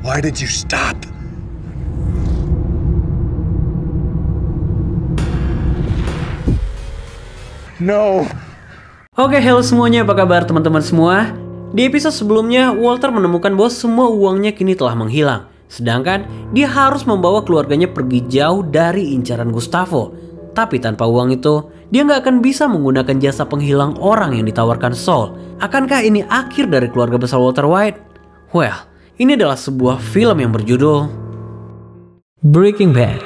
Why did you stop? No. Oke, okay, halo semuanya. Apa kabar teman-teman semua? Di episode sebelumnya, Walter menemukan bahwa semua uangnya kini telah menghilang. Sedangkan dia harus membawa keluarganya pergi jauh dari incaran Gustavo. Tapi tanpa uang itu, dia nggak akan bisa menggunakan jasa penghilang orang yang ditawarkan Saul. Akankah ini akhir dari keluarga besar Walter White? Well, ini adalah sebuah film yang berjudul Breaking Bad.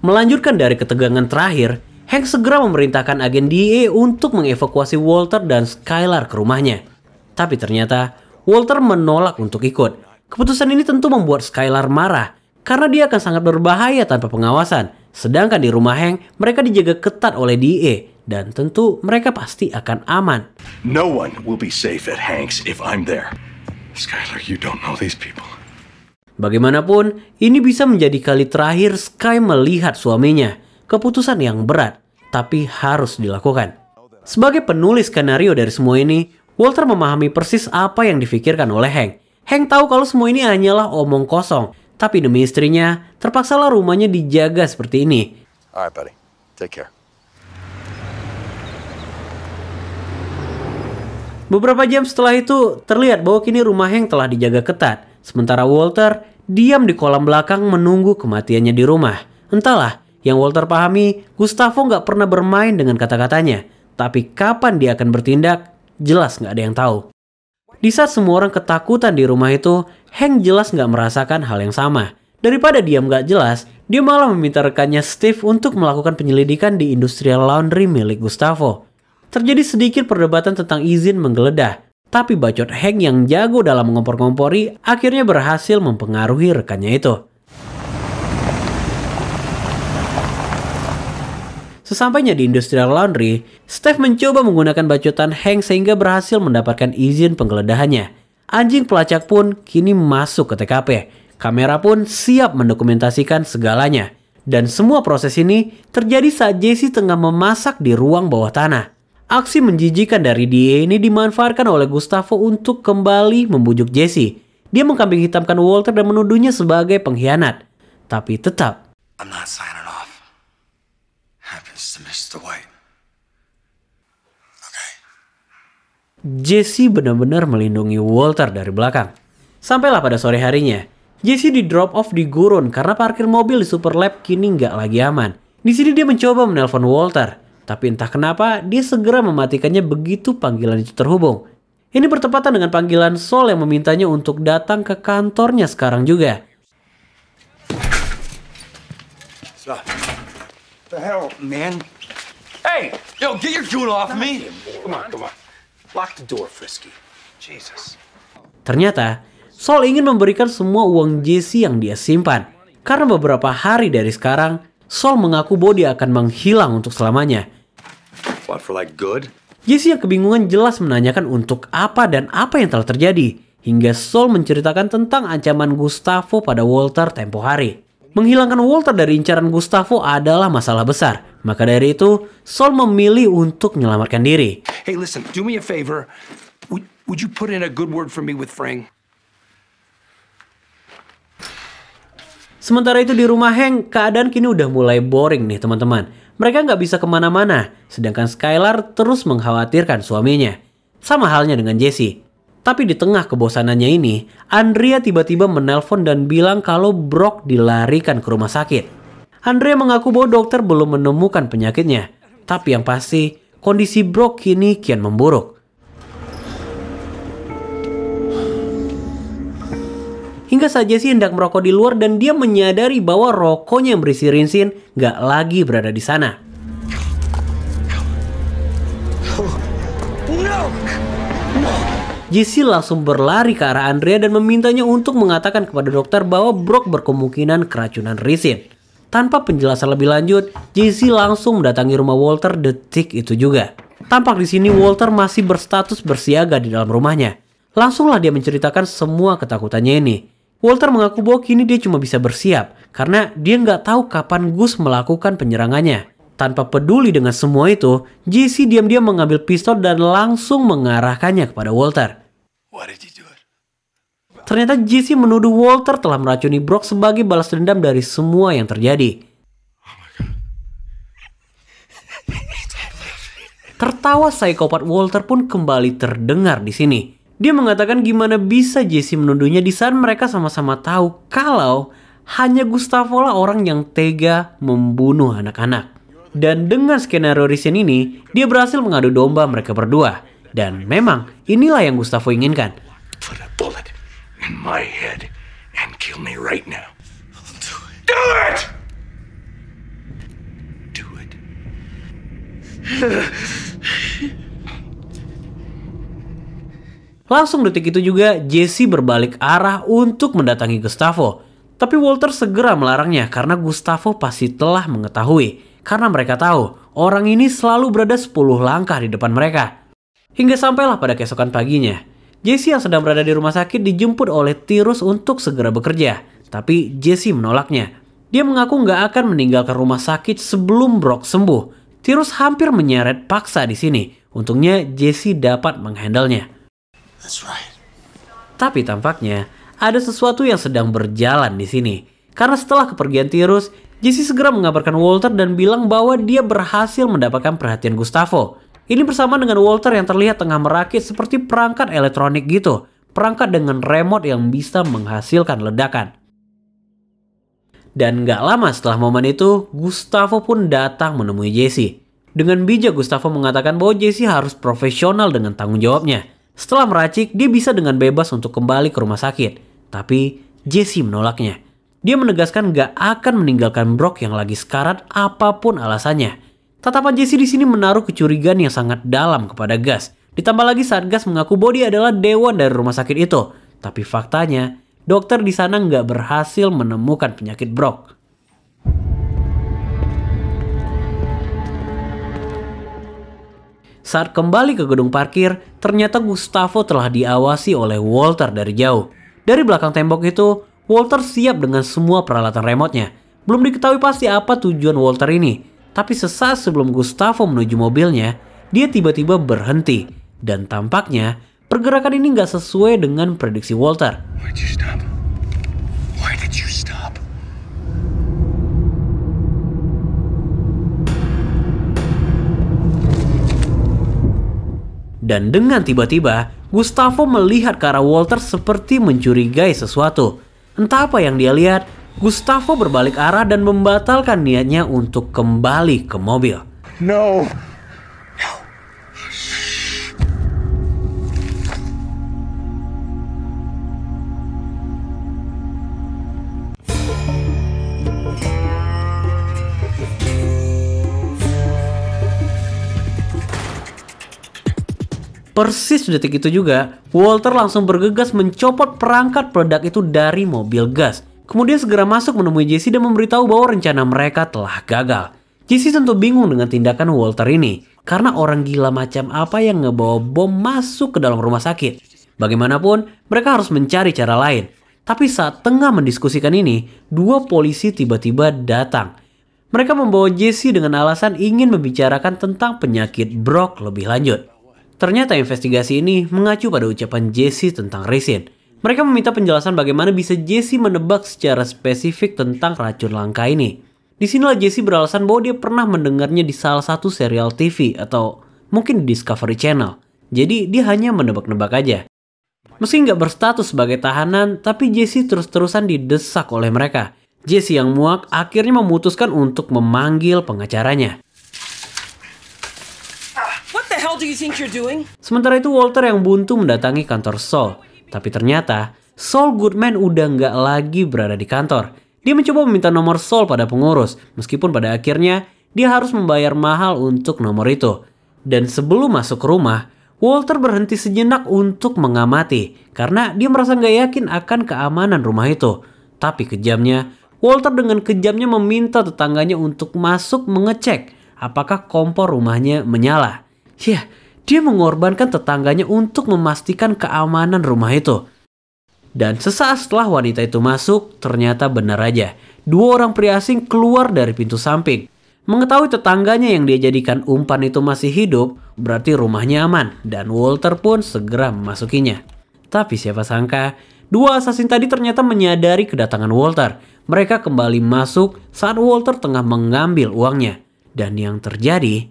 Melanjutkan dari ketegangan terakhir, Hank segera memerintahkan agen DEA untuk mengevakuasi Walter dan Skylar ke rumahnya. Tapi ternyata, Walter menolak untuk ikut. Keputusan ini tentu membuat Skylar marah, karena dia akan sangat berbahaya tanpa pengawasan. Sedangkan di rumah Hank, mereka dijaga ketat oleh DEA dan tentu mereka pasti akan aman. No one will be safe at Hank's if I'm there. Skyler, you don't know these people. Bagaimanapun, ini bisa menjadi kali terakhir Sky melihat suaminya. Keputusan yang berat, tapi harus dilakukan. Sebagai penulis skenario dari semua ini, Walter memahami persis apa yang difikirkan oleh Hank. Hank tahu kalau semua ini hanyalah omong kosong tapi demi istrinya, terpaksalah rumahnya dijaga seperti ini. Alright, buddy. Take care. Beberapa jam setelah itu, terlihat bahwa kini rumah Hank telah dijaga ketat. Sementara Walter diam di kolam belakang menunggu kematiannya di rumah. Entahlah, yang Walter pahami, Gustavo nggak pernah bermain dengan kata-katanya. Tapi kapan dia akan bertindak, jelas nggak ada yang tahu. Di saat semua orang ketakutan di rumah itu, Hank jelas nggak merasakan hal yang sama. Daripada diam nggak jelas, dia malah meminta rekannya Steve untuk melakukan penyelidikan di industrial laundry milik Gustavo. Terjadi sedikit perdebatan tentang izin menggeledah, tapi bacot Hank yang jago dalam mengompor-ngompori akhirnya berhasil mempengaruhi rekannya itu. Sesampainya di industrial laundry, Steph mencoba menggunakan bacotan Hank sehingga berhasil mendapatkan izin penggeledahannya. Anjing pelacak pun kini masuk ke TKP. Kamera pun siap mendokumentasikan segalanya. Dan semua proses ini terjadi saat Jesse tengah memasak di ruang bawah tanah. Aksi menjijikan dari dia ini dimanfaatkan oleh Gustavo untuk kembali membujuk Jesse. Dia mengkambing hitamkan Walter dan menuduhnya sebagai pengkhianat. Tapi tetap, I'm not happens to Mr. White. Jesse benar-benar melindungi Walter dari belakang. Sampailah pada sore harinya, Jesse di drop off di gurun karena parkir mobil di Super Lab kini nggak lagi aman. Di sini dia mencoba menelpon Walter, tapi entah kenapa dia segera mematikannya begitu panggilan itu terhubung. Ini bertepatan dengan panggilan Sol yang memintanya untuk datang ke kantornya sekarang juga. Sol the hell, man? Hey, yo, get your off me. Come on, come on. Lock the door, Frisky. Jesus. Ternyata, Saul ingin memberikan semua uang Jesse yang dia simpan. Karena beberapa hari dari sekarang, Saul mengaku bahwa dia akan menghilang untuk selamanya. What, for like good? Jesse yang kebingungan jelas menanyakan untuk apa dan apa yang telah terjadi. Hingga Saul menceritakan tentang ancaman Gustavo pada Walter tempo hari. Menghilangkan Walter dari incaran Gustavo adalah masalah besar. Maka dari itu, Saul memilih untuk menyelamatkan diri. Hey, listen, do me a favor. Would, would you put in a good word for me with Frank? Sementara itu di rumah Hank, keadaan kini udah mulai boring nih teman-teman. Mereka nggak bisa kemana-mana, sedangkan Skylar terus mengkhawatirkan suaminya. Sama halnya dengan Jesse. Tapi di tengah kebosanannya ini, Andrea tiba-tiba menelpon dan bilang kalau Brock dilarikan ke rumah sakit. Andrea mengaku bahwa dokter belum menemukan penyakitnya. Tapi yang pasti, kondisi Brock kini kian memburuk. Hingga saja sih hendak merokok di luar dan dia menyadari bahwa rokoknya yang berisi rinsin gak lagi berada di sana. JC langsung berlari ke arah Andrea dan memintanya untuk mengatakan kepada dokter bahwa Brock berkemungkinan keracunan risin. Tanpa penjelasan lebih lanjut, JC langsung mendatangi rumah Walter detik itu juga. Tampak di sini Walter masih berstatus bersiaga di dalam rumahnya. Langsunglah dia menceritakan semua ketakutannya ini. Walter mengaku bahwa kini dia cuma bisa bersiap karena dia nggak tahu kapan Gus melakukan penyerangannya. Tanpa peduli dengan semua itu, JC diam-diam mengambil pistol dan langsung mengarahkannya kepada Walter. Ternyata JC menuduh Walter telah meracuni Brock sebagai balas dendam dari semua yang terjadi. Tertawa psikopat Walter pun kembali terdengar di sini. Dia mengatakan gimana bisa Jesse menuduhnya di saat mereka sama-sama tahu kalau hanya Gustavo lah orang yang tega membunuh anak-anak. Dan dengan skenario recent ini, dia berhasil mengadu domba mereka berdua. Dan memang inilah yang Gustavo inginkan. Langsung detik itu juga, Jesse berbalik arah untuk mendatangi Gustavo. Tapi Walter segera melarangnya karena Gustavo pasti telah mengetahui. Karena mereka tahu, orang ini selalu berada 10 langkah di depan mereka. Hingga sampailah pada keesokan paginya, Jesse yang sedang berada di rumah sakit dijemput oleh Tirus untuk segera bekerja. Tapi Jesse menolaknya. Dia mengaku nggak akan meninggalkan rumah sakit sebelum Brock sembuh. Tirus hampir menyeret paksa di sini. Untungnya Jesse dapat menghandlenya. right. Tapi tampaknya ada sesuatu yang sedang berjalan di sini. Karena setelah kepergian Tirus, Jesse segera mengabarkan Walter dan bilang bahwa dia berhasil mendapatkan perhatian Gustavo. Ini bersama dengan Walter yang terlihat tengah merakit seperti perangkat elektronik gitu, perangkat dengan remote yang bisa menghasilkan ledakan. Dan gak lama setelah momen itu, Gustavo pun datang menemui Jesse. Dengan bijak Gustavo mengatakan bahwa Jesse harus profesional dengan tanggung jawabnya. Setelah meracik, dia bisa dengan bebas untuk kembali ke rumah sakit. Tapi Jesse menolaknya. Dia menegaskan gak akan meninggalkan Brock yang lagi sekarat apapun alasannya. Tatapan Jesse di sini menaruh kecurigaan yang sangat dalam kepada Gas. Ditambah lagi saat Gas mengaku Bodi adalah dewan dari rumah sakit itu. Tapi faktanya, dokter di sana nggak berhasil menemukan penyakit Brock. Saat kembali ke gedung parkir, ternyata Gustavo telah diawasi oleh Walter dari jauh. Dari belakang tembok itu, Walter siap dengan semua peralatan remotenya. Belum diketahui pasti apa tujuan Walter ini, tapi sesaat sebelum Gustavo menuju mobilnya, dia tiba-tiba berhenti. Dan tampaknya, pergerakan ini nggak sesuai dengan prediksi Walter. Dan dengan tiba-tiba, Gustavo melihat ke arah Walter seperti mencurigai sesuatu. Entah apa yang dia lihat, Gustavo berbalik arah dan membatalkan niatnya untuk kembali ke mobil. No. Persis detik itu juga, Walter langsung bergegas mencopot perangkat peledak itu dari mobil gas kemudian segera masuk menemui Jesse dan memberitahu bahwa rencana mereka telah gagal. Jesse tentu bingung dengan tindakan Walter ini, karena orang gila macam apa yang ngebawa bom masuk ke dalam rumah sakit. Bagaimanapun, mereka harus mencari cara lain. Tapi saat tengah mendiskusikan ini, dua polisi tiba-tiba datang. Mereka membawa Jesse dengan alasan ingin membicarakan tentang penyakit Brock lebih lanjut. Ternyata investigasi ini mengacu pada ucapan Jesse tentang Resin. Mereka meminta penjelasan bagaimana bisa Jesse menebak secara spesifik tentang racun langka ini. Di sinilah Jesse beralasan bahwa dia pernah mendengarnya di salah satu serial TV atau mungkin di Discovery Channel. Jadi dia hanya menebak-nebak aja. Meski nggak berstatus sebagai tahanan, tapi Jesse terus-terusan didesak oleh mereka. Jesse yang muak akhirnya memutuskan untuk memanggil pengacaranya. Ah, Sementara itu Walter yang buntu mendatangi kantor Saul. Tapi ternyata Saul Goodman udah nggak lagi berada di kantor. Dia mencoba meminta nomor Saul pada pengurus, meskipun pada akhirnya dia harus membayar mahal untuk nomor itu. Dan sebelum masuk ke rumah, Walter berhenti sejenak untuk mengamati karena dia merasa nggak yakin akan keamanan rumah itu. Tapi kejamnya, Walter dengan kejamnya meminta tetangganya untuk masuk mengecek apakah kompor rumahnya menyala. Ya, dia mengorbankan tetangganya untuk memastikan keamanan rumah itu. Dan sesaat setelah wanita itu masuk, ternyata benar aja. Dua orang pria asing keluar dari pintu samping. Mengetahui tetangganya yang dia jadikan umpan itu masih hidup, berarti rumahnya aman. Dan Walter pun segera memasukinya. Tapi siapa sangka, dua asasin tadi ternyata menyadari kedatangan Walter. Mereka kembali masuk saat Walter tengah mengambil uangnya. Dan yang terjadi,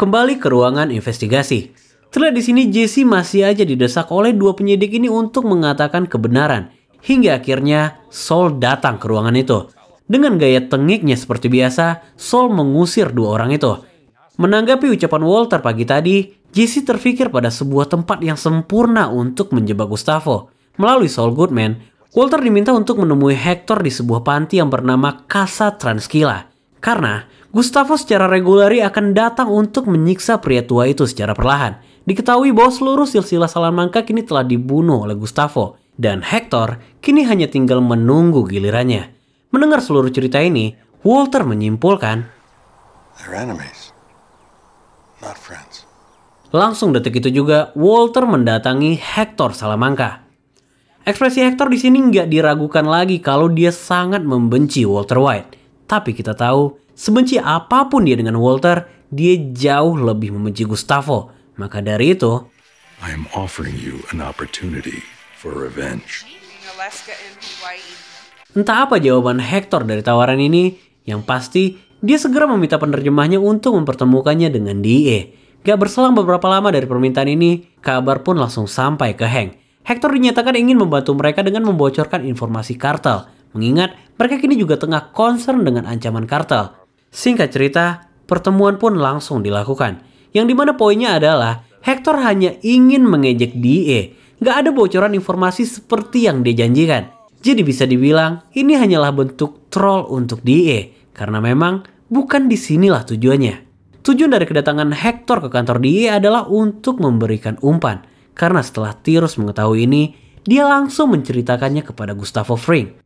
kembali ke ruangan investigasi. Terlihat di sini Jesse masih aja didesak oleh dua penyidik ini untuk mengatakan kebenaran. Hingga akhirnya Sol datang ke ruangan itu. Dengan gaya tengiknya seperti biasa, Sol mengusir dua orang itu. Menanggapi ucapan Walter pagi tadi, Jesse terfikir pada sebuah tempat yang sempurna untuk menjebak Gustavo. Melalui Sol Goodman, Walter diminta untuk menemui Hector di sebuah panti yang bernama Casa Transkila. Karena Gustavo secara reguler akan datang untuk menyiksa pria tua itu secara perlahan. Diketahui bahwa seluruh silsilah Salamanca kini telah dibunuh oleh Gustavo, dan Hector kini hanya tinggal menunggu gilirannya. Mendengar seluruh cerita ini, Walter menyimpulkan, enemies, not friends. Langsung detik itu juga, Walter mendatangi Hector Salamanca. Ekspresi Hector di sini nggak diragukan lagi kalau dia sangat membenci Walter White. Tapi kita tahu Sebenci apapun dia dengan Walter, dia jauh lebih membenci Gustavo. Maka dari itu, I am offering you an opportunity for revenge. Entah apa jawaban Hector dari tawaran ini, yang pasti dia segera meminta penerjemahnya untuk mempertemukannya dengan Die. Gak berselang beberapa lama dari permintaan ini, kabar pun langsung sampai ke Hank. Hector dinyatakan ingin membantu mereka dengan membocorkan informasi kartel, mengingat mereka kini juga tengah concern dengan ancaman kartel. Singkat cerita, pertemuan pun langsung dilakukan. Yang dimana poinnya adalah Hector hanya ingin mengejek DE. Gak ada bocoran informasi seperti yang dia janjikan. Jadi bisa dibilang ini hanyalah bentuk troll untuk DE. Karena memang bukan disinilah tujuannya. Tujuan dari kedatangan Hector ke kantor DE adalah untuk memberikan umpan. Karena setelah Tirus mengetahui ini, dia langsung menceritakannya kepada Gustavo Fring.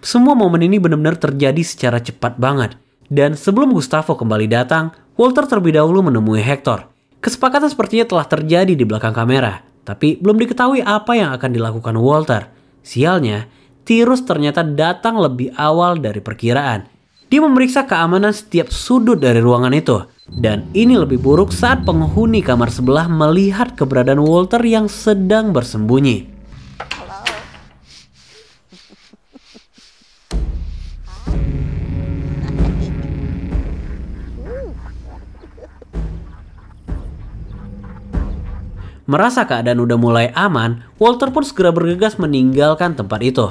Semua momen ini benar-benar terjadi secara cepat banget dan sebelum Gustavo kembali datang, Walter terlebih dahulu menemui Hector. Kesepakatan sepertinya telah terjadi di belakang kamera, tapi belum diketahui apa yang akan dilakukan Walter. Sialnya, Tirus ternyata datang lebih awal dari perkiraan. Dia memeriksa keamanan setiap sudut dari ruangan itu. Dan ini lebih buruk saat penghuni kamar sebelah melihat keberadaan Walter yang sedang bersembunyi. Merasa keadaan udah mulai aman, Walter pun segera bergegas meninggalkan tempat itu.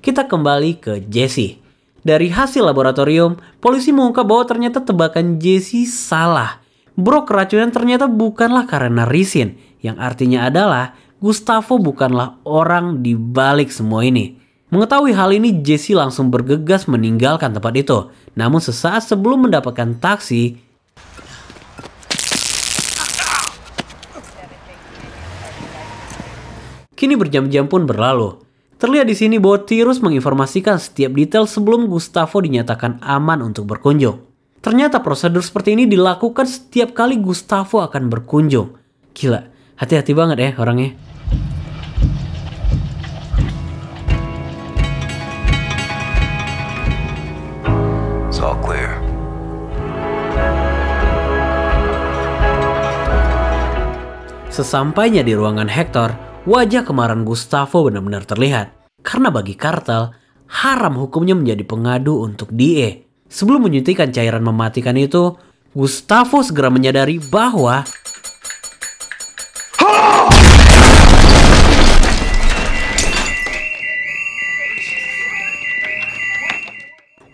Kita kembali ke Jesse. Dari hasil laboratorium, polisi mengungkap bahwa ternyata tebakan Jesse salah. Bro keracunan ternyata bukanlah karena risin, yang artinya adalah Gustavo bukanlah orang di balik semua ini. Mengetahui hal ini, Jesse langsung bergegas meninggalkan tempat itu. Namun sesaat sebelum mendapatkan taksi, Kini berjam-jam pun berlalu. Terlihat di sini bahwa Tirus menginformasikan setiap detail sebelum Gustavo dinyatakan aman untuk berkunjung. Ternyata prosedur seperti ini dilakukan setiap kali Gustavo akan berkunjung. Gila, hati-hati banget ya orangnya. It's all clear. Sesampainya di ruangan Hector, wajah kemarahan Gustavo benar-benar terlihat. Karena bagi Kartel, haram hukumnya menjadi pengadu untuk Die. Sebelum menyuntikkan cairan mematikan itu, Gustavo segera menyadari bahwa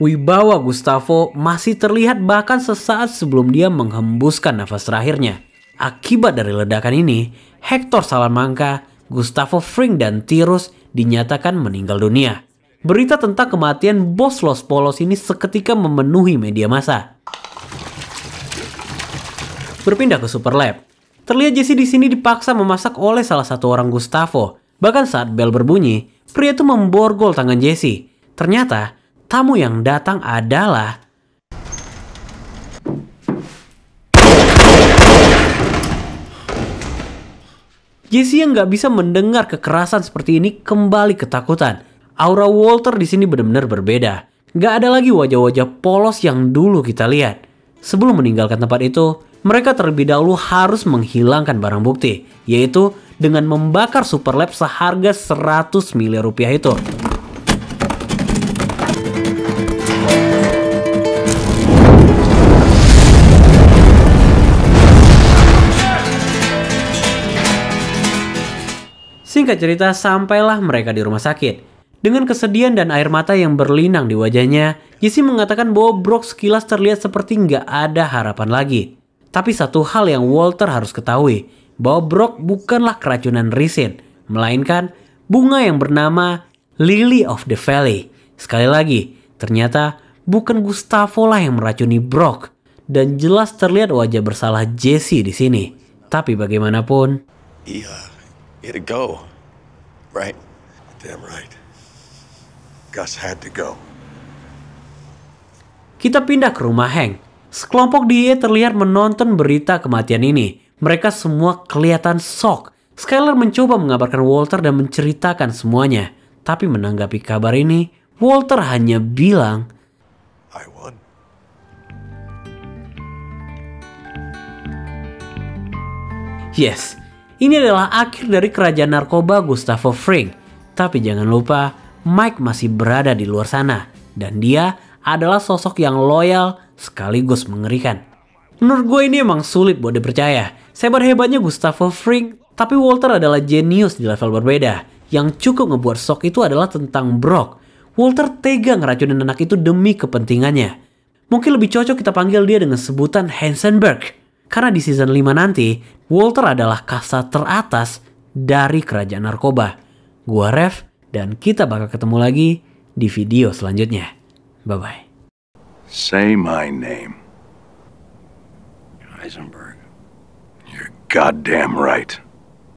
Wibawa Gustavo masih terlihat bahkan sesaat sebelum dia menghembuskan nafas terakhirnya. Akibat dari ledakan ini, Hector Salamanca Gustavo Fring dan Tirus dinyatakan meninggal dunia. Berita tentang kematian bos Los Polos ini seketika memenuhi media massa. Berpindah ke Super Lab. Terlihat Jesse di sini dipaksa memasak oleh salah satu orang Gustavo. Bahkan saat bel berbunyi, pria itu memborgol tangan Jesse. Ternyata, tamu yang datang adalah Jesse yang nggak bisa mendengar kekerasan seperti ini kembali ketakutan. Aura Walter di sini benar-benar berbeda. Nggak ada lagi wajah-wajah polos yang dulu kita lihat. Sebelum meninggalkan tempat itu, mereka terlebih dahulu harus menghilangkan barang bukti, yaitu dengan membakar Super Lab seharga 100 miliar rupiah itu. Singkat cerita, sampailah mereka di rumah sakit. Dengan kesedihan dan air mata yang berlinang di wajahnya, Jesse mengatakan bahwa Brock sekilas terlihat seperti nggak ada harapan lagi. Tapi satu hal yang Walter harus ketahui, bahwa Brock bukanlah keracunan risin, melainkan bunga yang bernama Lily of the Valley. Sekali lagi, ternyata bukan Gustavo lah yang meracuni Brock, dan jelas terlihat wajah bersalah Jesse di sini. Tapi bagaimanapun, iya, He had to go, right? Damn right. Gus had to go. Kita pindah ke rumah Hank. Sekelompok dia terlihat menonton berita kematian ini. Mereka semua kelihatan shock. Skyler mencoba mengabarkan Walter dan menceritakan semuanya. Tapi menanggapi kabar ini, Walter hanya bilang, I won. Yes, ini adalah akhir dari kerajaan narkoba Gustavo Fring. Tapi jangan lupa, Mike masih berada di luar sana. Dan dia adalah sosok yang loyal sekaligus mengerikan. Menurut gue ini emang sulit buat dipercaya. Sebar hebatnya Gustavo Fring, tapi Walter adalah jenius di level berbeda. Yang cukup ngebuat sok itu adalah tentang Brock. Walter tega ngeracunin anak itu demi kepentingannya. Mungkin lebih cocok kita panggil dia dengan sebutan Hansenberg. Karena di season 5 nanti, Walter adalah kasa teratas dari kerajaan narkoba. Gua Rev, dan kita bakal ketemu lagi di video selanjutnya. Bye-bye. Say my name. Heisenberg. You're goddamn right.